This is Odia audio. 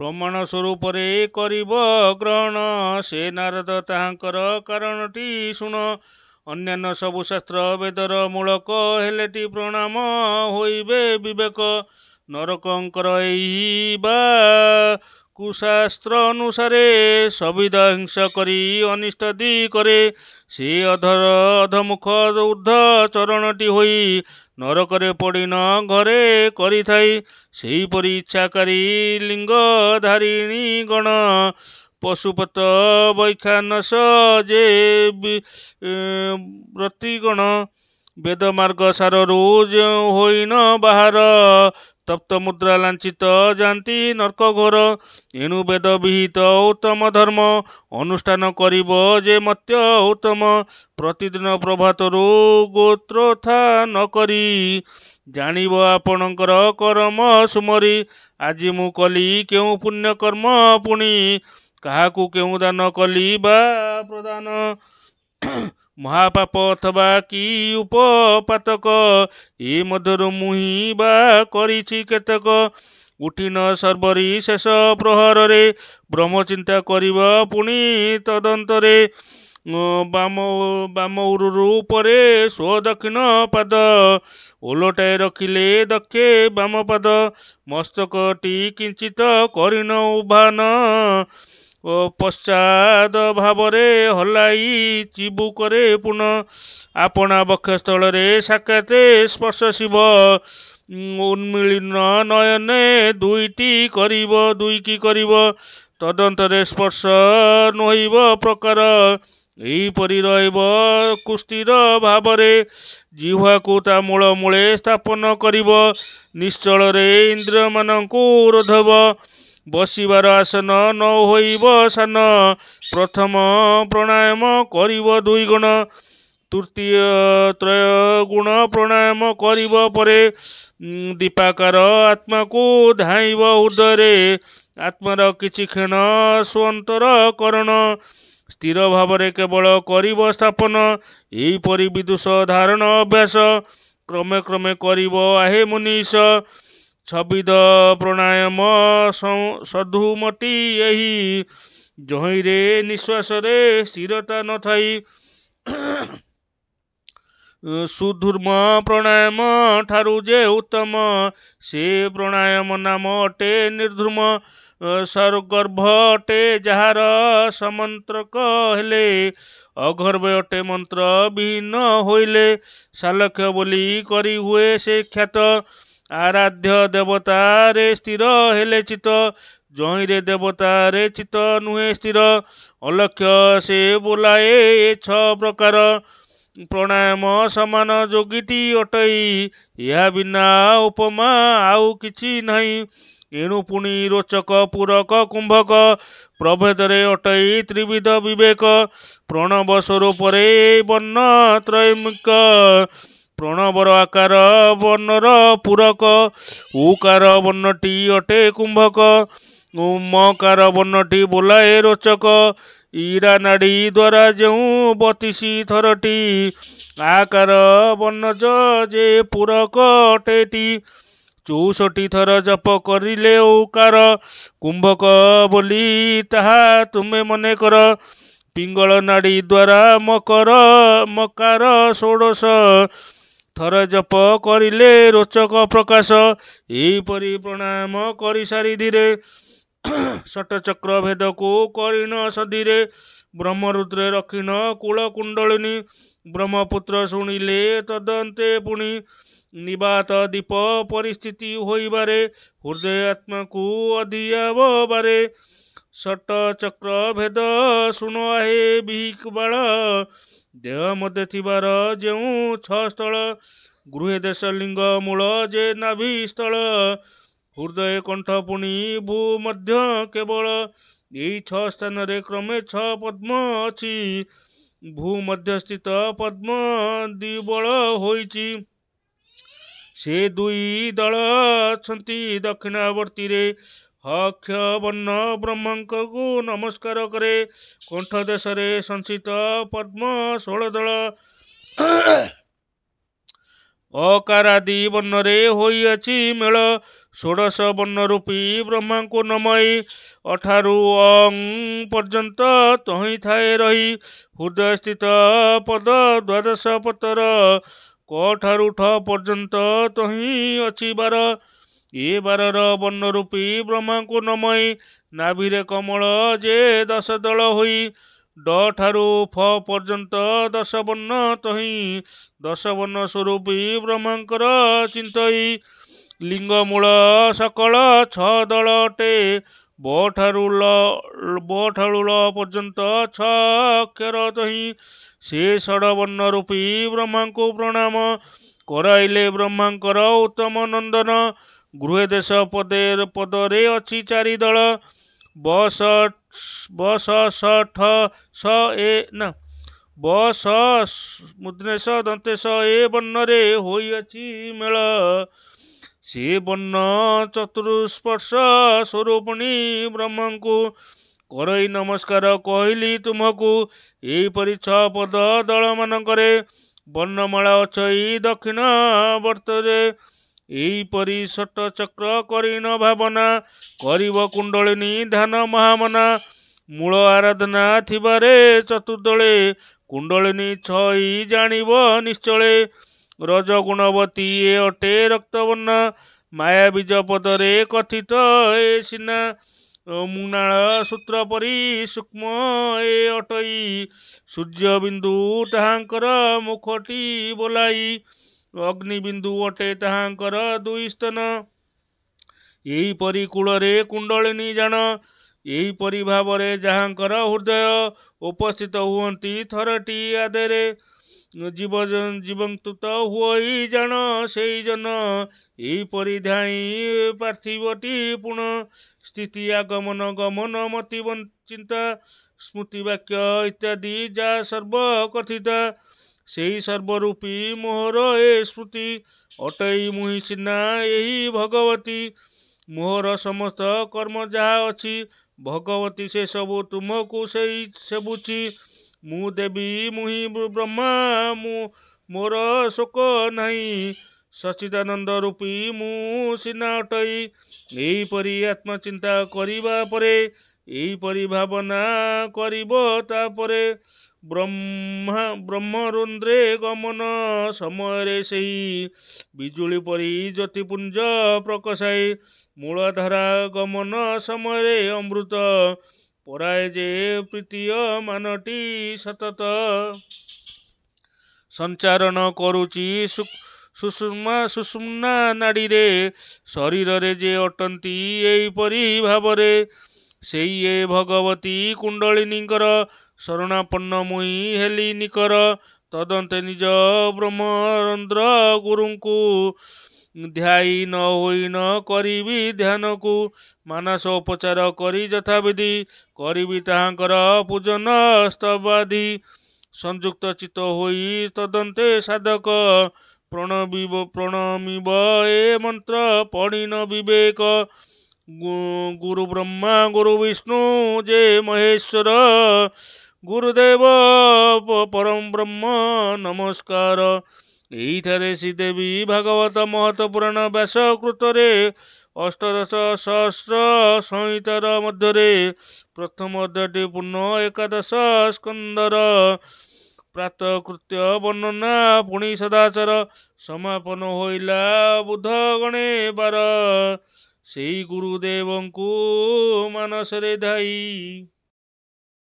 ପ୍ରମାଣ ସ୍ୱରୂପରେ କରିବ ଗ୍ରହଣ ସେ ନାରଦ ତାହାଙ୍କର କାରଣଟି ଶୁଣ ଅନ୍ୟାନ୍ୟ ସବୁ ଶାସ୍ତ୍ର ବେଦର ମୂଳକ ହେଲେଟି ପ୍ରଣାମ ହୋଇବେ ବିବେକ ନରକଙ୍କର ଏଇ ବା କୁଶାସ୍ତ୍ର ଅନୁସାରେ ସବିଧ୍ୱଂସ କରି ଅନିଷ୍ଟ ଦି କରେ ସେ ଅଧର ଅଧମୁଖ ଉର୍ଦ୍ଧ୍ୱ ଚରଣଟି ହୋଇ ନରକରେ ପଡ଼ି ନ ଘରେ କରିଥାଏ ସେହିପରି ଇଚ୍ଛାକାରୀ ଲିଙ୍ଗ ଧାରିଣୀ ଗଣ ପଶୁପତ ବୈଖାନସ ଯେ ବ୍ରତିଗଣ ବେଦ ମାର୍ଗ ସାରରୁ ଯେଉଁ ହୋଇନ ବାହାର ସପ୍ତମୁଦ୍ରା ଲାଞ୍ଚିତ ଯାଆନ୍ତି ନର୍କ ଘୋର ଏଣୁ ବେଦ ବିହିତ ଉତ୍ତମ ଧର୍ମ ଅନୁଷ୍ଠାନ କରିବ ଯେ ମତ୍ୟ ଉତ୍ତମ ପ୍ରତିଦିନ ପ୍ରଭାତରୁ ଗୋତ୍ରଥା ନ କରି ଜାଣିବ ଆପଣଙ୍କର କରମ ସୁମରି ଆଜି ମୁଁ କଲି କେଉଁ ପୁଣ୍ୟ କର୍ମ ପୁଣି କାହାକୁ କେଉଁ ଦାନ କଲି ବା ପ୍ରଦାନ ମହାପାପ ଅଥବା କି ଉପପାତକ ଏ ମଧ୍ୟରୁ ମୁହିଁ ବା କରିଛି କେତେକ ଉଠିନ ସର୍ବରି ଶେଷ ପ୍ରହରରେ ଚିନ୍ତା କରିବ ପୁଣି ତଦନ୍ତରେ ବାମ ବାମ ଉରୁ ଉପରେ ସ୍ୱ ଦକ୍ଷିଣ ପାଦ ଓଲଟାଏ ରଖିଲେ ଦକ୍ଷେ ବାମ ପାଦ ମସ୍ତକଟି କିଞ୍ଚିତ କରିନ ଉଭାନ ଓ ପଶ୍ଚାଦ ଭାବରେ ହଲାଇ ଚିବୁ କରେ ପୁନଃ ଆପଣା ବକ୍ଷସ୍ଥଳରେ ସାକ୍ଷାତ ସ୍ପର୍ଶ ଶିବ ଉନ୍ମିଳିନ ନୟନେ ଦୁଇଟି କରିବ ଦୁଇକି କରିବ ତଦନ୍ତରେ ସ୍ପର୍ଶ ନୋହିବ ପ୍ରକାର ଏହିପରି ରହିବ କୁସ୍ତିର ଭାବରେ ଜିହ୍ୱାକୁ ତା ମୂଳ ମୂଳେ ସ୍ଥାପନ କରିବ ନିଶ୍ଚଳରେ ଇନ୍ଦ୍ରମାନଙ୍କୁ ରୋଧବ ବସିବାର ଆସନ ନ ହୋଇବ ସାନ ପ୍ରଥମ ପ୍ରାଣାୟାମ କରିବ ଦୁଇ ଗୁଣ ତୃତୀୟ ତ୍ରୟ ଗୁଣ ପ୍ରାଣାୟାମ କରିବ ପରେ ଦୀପାକାର ଆତ୍ମାକୁ ଧାଇଁବ ହୃଦୟରେ ଆତ୍ମାର କିଛି କ୍ଷଣ ସ୍ୱନ୍ତରକରଣ ସ୍ଥିର ଭାବରେ କେବଳ କରିବ ସ୍ଥାପନ ଏହିପରି ବିଦୁଷ ଧାରଣ ଅଭ୍ୟାସ କ୍ରମେ କ୍ରମେ କରିବ ଆହେ ମୁନିଷ ଛବିଦ ପ୍ରାଣାୟାମ ସଧୁମତି ଏହି ଜହିଁରେ ନିଶ୍ୱାସରେ ସ୍ଥିରତା ନଥାଇ ସୁଧୁର୍ମ ପ୍ରାଣାୟାମ ଠାରୁ ଯେ ଉତ୍ତମ ସେ ପ୍ରାଣାୟାମ ନାମ ଅଟେ ନିର୍ଧୂମ ସର୍ଗର୍ଭ ଅଟେ ଯାହାର ସମନ୍ତ୍ରକ ହେଲେ ଅଗର୍ଭ ଅଟେ ମନ୍ତ୍ର ବିହୀନ ହୋଇଲେ ଶାଲକ୍ଷ ବୋଲି କରି ହୁଏ ସେ ଖ୍ୟାତ ଆରାଧ୍ୟ ଦେବତାରେ ସ୍ଥିର ହେଲେ ଚିତ୍ତ ଜଇଁରେ ଦେବତାରେ ଚିତ୍ତ ନୁହେଁ ସ୍ଥିର ଅଲକ୍ଷ ସେ ବୋଲାଏ ଛଅ ପ୍ରକାର ପ୍ରଣାୟମ ସମାନ ଯୋଗୀଟି ଅଟଇ ଏହା ବିନା ଉପମା ଆଉ କିଛି ନାହିଁ ଏଣୁ ପୁଣି ରୋଚକ ପୂରକ କୁମ୍ଭକ ପ୍ରଭେଦରେ ଅଟଇ ତ୍ରିବିଧ ବିବେକ ପ୍ରଣବ ସ୍ୱରୂପରେ ବର୍ଣ୍ଣ ତ୍ରୈମିକ ପ୍ରଣବର ଆକାର ବର୍ଣ୍ଣର ପୂରକ ଉକାର ବର୍ଣ୍ଣଟି ଅଟେ କୁମ୍ଭକ ମକାର ବର୍ଣ୍ଣଟି ବୋଲାଏ ରୋଚକ ଇରା ନାଡ଼ି ଦ୍ୱାରା ଯେଉଁ ବତିଶି ଥରଟି ଆକାର ବର୍ଣ୍ଣଜ ଯେ ପୂରକ ଅଟେଟି ଚଉଷଠି ଥର ଜପ କରିଲେ ଉକାର କୁମ୍ଭକ ବୋଲି ତାହା ତୁମେ ମନେ କର ପିଙ୍ଗଳ ନାଡ଼ି ଦ୍ୱାରା ମକର ମକାର ଷୋଡ଼ଶ ଥରେ ଜପ କରିଲେ ରୋଚକ ପ୍ରକାଶ ଏହିପରି ପ୍ରଣାମ କରିସାରି ଧୀରେ ଚକ୍ର ଭେଦକୁ କରିନ ସଦିରେ ବ୍ରହ୍ମରୁଦ୍ରେ ରଖିନ କୁଳକୁଣ୍ଡଳିନୀ ବ୍ରହ୍ମପୁତ୍ର ଶୁଣିଲେ ତଦନ୍ତେ ପୁଣି ନିବାତ ଦୀପ ପରିସ୍ଥିତି ହୋଇବାରେ ହୃଦୟ ଆତ୍ମାକୁ ଅଧିଆବ ବାରେ ଚକ୍ର ଭେଦ ଶୁଣ ଆହେ ବିକ ବାଳ ଦେହ ମଧ୍ୟ ଥିବାର ଯେଉଁ ଛଅ ସ୍ଥଳ ଗୃହେ ଦେଶ ଲିଙ୍ଗ ମୂଳ ଯେ ନାଭି ସ୍ଥଳ ହୃଦୟ କଣ୍ଠ ପୁଣି ଭୂ ମଧ୍ୟ କେବଳ ଏହି ଛଅ ସ୍ଥାନରେ କ୍ରମେ ଛଅ ପଦ୍ମ ଅଛି ଭୂ ମଧ୍ୟସ୍ଥିତ ପଦ୍ମ ଦିବଳ ହୋଇଛି ସେ ଦୁଇ ଦଳ ଅଛନ୍ତି ଦକ୍ଷିଣାବର୍ତ୍ତୀରେ ହକ୍ଷ ବର୍ଣ୍ଣ ବ୍ରହ୍ମଙ୍କୁ ନମସ୍କାର କରେ କଣ୍ଠ ଦେଶରେ ସଞ୍ଚିତ ପଦ୍ମ ଷୋଳ ଦଳ ଅକାରାଦି ବର୍ଣ୍ଣରେ ହୋଇଅଛି ମେଳ ଷୋଡ଼ଶ ବର୍ଣ୍ଣ ରୂପୀ ବ୍ରହ୍ମାଙ୍କୁ ନମଇ ଅଠାରୁ ଅଙ୍ଗ ପର୍ଯ୍ୟନ୍ତ ତହିଁ ଥାଏ ରହି ହୃଦୟସ୍ଥିତ ପଦ ଦ୍ୱାଦଶ ପତର କଠାରୁ ଠ ପର୍ଯ୍ୟନ୍ତ ତହିଁ ଅଛି ବାର ଏବାରର ବର୍ଣ୍ଣରୂପୀ ବ୍ରହ୍ମାଙ୍କୁ ନମଇ ନାଭିରେ କମଳ ଯେ ଦଶ ଦଳ ହୋଇ ଡ ଠାରୁ ଫ ପର୍ଯ୍ୟନ୍ତ ଦଶ ବର୍ଣ୍ଣ ତହିଁ ଦଶ ବର୍ଣ୍ଣ ସ୍ୱରୂପୀ ବ୍ରହ୍ମାଙ୍କର ଚିନ୍ତଇ ଲିଙ୍ଗ ମୂଳ ସକଳ ଛଅ ଦଳ ଅଟେ ବ ଠାରୁ ଲ ବ ଠାରୁ ଲ ପର୍ଯ୍ୟନ୍ତ ଛଅ ଅକ୍ଷର ତହିଁ ସେ ଷଡ଼ବର୍ଣ୍ଣ ରୂପୀ ବ୍ରହ୍ମାଙ୍କୁ ପ୍ରଣାମ କରାଇଲେ ବ୍ରହ୍ମାଙ୍କର ଉତ୍ତମ ନନ୍ଦନ ଗୃହେ ଦେଶ ପଦେ ପଦରେ ଅଛି ଚାରି ଦଳ ବସ ବସ ଠ ସ ଏ ନା ବସ ମୁଦ୍ରେଶ ଦନ୍ତେଶ ଏ ବର୍ଣ୍ଣରେ ହୋଇଅଛି ମେଳ ସେ ବର୍ଣ୍ଣ ଚତୁଃସ୍ପର୍ଶ ସ୍ୱରୂପଣୀ ବ୍ରହ୍ମଙ୍କୁ କରଇ ନମସ୍କାର କହିଲି ତୁମକୁ ଏହିପରି ଛଅ ପଦ ଦଳମାନଙ୍କରେ ବର୍ଣ୍ଣମାଳା ଅଛଇ ଦକ୍ଷିଣ ବର୍ତ୍ତରେ ଏହିପରି ଷଟ ଚକ୍ର କରିନ ଭାବନା କରିବ କୁଣ୍ଡଳିନୀ ଧ୍ୟାନ ମହାମନା ମୂଳ ଆରାଧନା ଥିବାରେ ଚତୁର୍ଦ୍ଦଳେ କୁଣ୍ଡଳିନୀ ଛଇ ଜାଣିବ ନିଶ୍ଚଳେ ରଜ ଗୁଣବତୀ ଏ ଅଟେ ରକ୍ତବର୍ଣ୍ଣା ମାୟାବିଜ ପଦରେ କଥିତ ଏ ସିନା ମୁନାଳ ସୂତ୍ର ପରି ସୂକ୍ଷ୍ମ ଏ ଅଟଇ ସୂର୍ଯ୍ୟବିନ୍ଦୁ ତାହାଙ୍କର ମୁଖଟି ବୋଲାଇ ଅଗ୍ନି ବିନ୍ଦୁ ଅଟେ ତାହାଙ୍କର ଦୁଇ ସ୍ତନ ଏହିପରି କୂଳରେ କୁଣ୍ଡଳିନୀ ଜାଣ ଏହିପରି ଭାବରେ ଯାହାଙ୍କର ହୃଦୟ ଉପସ୍ଥିତ ହୁଅନ୍ତି ଥରଟି ଆଦେରେ ଜୀବ ଜୀବନ୍ତୁତ ହୁଅ ଜାଣ ସେଇ ଜନ ଏହିପରି ଧାଇଁ ପାର୍ଥିବଟି ପୁଣ ସ୍ଥିତି ଆଗମନ ଗମନ ମତିବ ଚିନ୍ତା ସ୍ମୃତି ବାକ୍ୟ ଇତ୍ୟାଦି ଯାହା ସର୍ବକଥିତ ସେଇ ସର୍ବରୂପୀ ମୋହର ଏ ସ୍ମୃତି ଅଟେଇ ମୁହିଁ ସିନା ଏହି ଭଗବତୀ ମୋହର ସମସ୍ତ କର୍ମ ଯାହା ଅଛି ଭଗବତୀ ସେ ସବୁ ତୁମକୁ ସେଇ ସେବୁଛି ମୁଁ ଦେବୀ ମୁହିଁ ବ୍ରହ୍ମା ମୁଁ ମୋର ଶୋକ ନାହିଁ ସଚିଦାନନ୍ଦ ରୂପୀ ମୁଁ ସିନା ଅଟେଇ ଏହିପରି ଆତ୍ମଚିନ୍ତା କରିବା ପରେ ଏହିପରି ଭାବନା କରିବ ତାପରେ ବ୍ରହ୍ମା ବ୍ରହ୍ମରୁନ୍ଦ୍ରେ ଗମନ ସମୟରେ ସେହି ବିଜୁଳି ପରି ଜ୍ୟୋତିପୁଞ୍ଜ ପ୍ରକଶାଏ ମୂଳଧାରା ଗମନ ସମୟରେ ଅମୃତ ପରାଏ ଯେ ପ୍ରୀତୀୟ ମାନଟି ସତତ ସଞ୍ଚାରଣ କରୁଛି ସୁଷୁମା ସୁଷୁମ୍ନା ନାଡ଼ିରେ ଶରୀରରେ ଯେ ଅଟନ୍ତି ଏହିପରି ଭାବରେ ସେଇ ଏ ଭଗବତୀ କୁଣ୍ଡଳିନୀଙ୍କର ଶରଣାପନ୍ନ ମୁଇଁ ହେଲି ନିକର ତଦନ୍ତେ ନିଜ ବ୍ରହ୍ମରନ୍ଦ୍ର ଗୁରୁଙ୍କୁ ଧ୍ୟାଇ ନ ହୋଇ ନ କରିବି ଧ୍ୟାନକୁ ମାନସ ଉପଚାର କରି ଯଥାବିଧି କରିବି ତାହାଙ୍କର ପୂଜନ ସ୍ତବାଦି ସଂଯୁକ୍ତ ଚିତ୍ତ ହୋଇ ତଦନ୍ତେ ସାଧକ ପ୍ରଣବିବ ପ୍ରଣମିବ ଏ ମନ୍ତ୍ର ପଣିନ ବିବେକ ଗୁରୁ ବ୍ରହ୍ମା ଗୁରୁ ବିଷ୍ଣୁ ଯେ ମହେଶ୍ୱର ଗୁରୁଦେବ ପରମ ବ୍ରହ୍ମ ନମସ୍କାର ଏଇଠାରେ ଶ୍ରୀଦେବୀ ଭାଗବତ ମହତ ପୁରାଣ ବ୍ୟାସକୃତରେ ଅଷ୍ଟଦଶ ସହସ୍ର ସଂହିତାର ମଧ୍ୟରେ ପ୍ରଥମ ଅଧ୍ୟାୟଟି ପୂର୍ଣ୍ଣ ଏକାଦଶ ସ୍କନ୍ଦର କୃତ୍ୟ ବର୍ଣ୍ଣନା ପୁଣି ସଦାଚାର ସମାପନ ହୋଇଲା ବୁଧ ଗଣେ ସେଇ ଗୁରୁଦେବଙ୍କୁ ମାନସରେ ଧାଇ